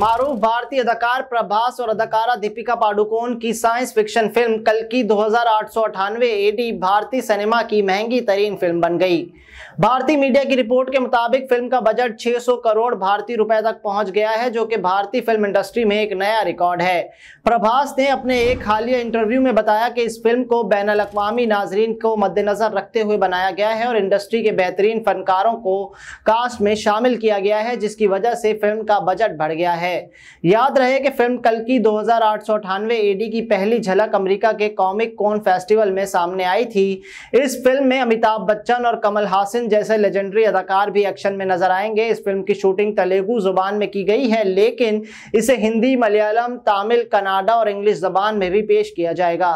मारूफ भारतीय अदाकार प्रभास और अदाकारा दीपिका पाडुकोण की साइंस फिक्शन फिल्म कल की दो एडी भारतीय सिनेमा की महंगी तरीन फिल्म बन गई भारतीय मीडिया की रिपोर्ट के मुताबिक फिल्म का बजट 600 करोड़ भारतीय रुपए तक पहुंच गया है जो कि भारतीय फिल्म इंडस्ट्री में एक नया रिकॉर्ड है प्रभास ने अपने एक हालिया इंटरव्यू में बताया कि इस फिल्म को बैन अवी नाजरीन को मद्देनजर रखते हुए बनाया गया है और इंडस्ट्री के बेहतरीन फनकारों को कास्ट में शामिल किया गया है जिसकी वजह से फिल्म का बजट बढ़ गया है है याद रहे कि फिल्म कल की दो एडी की पहली झलक अमेरिका के कॉमिक कॉन फेस्टिवल में सामने आई थी इस फिल्म में अमिताभ बच्चन और कमल हासन जैसे लेजेंडरी अदाकार भी एक्शन में नजर आएंगे इस फिल्म की शूटिंग तेलुगु जुबान में की गई है लेकिन इसे हिंदी मलयालम तमिल कनाडा और इंग्लिश जबान में भी पेश किया जाएगा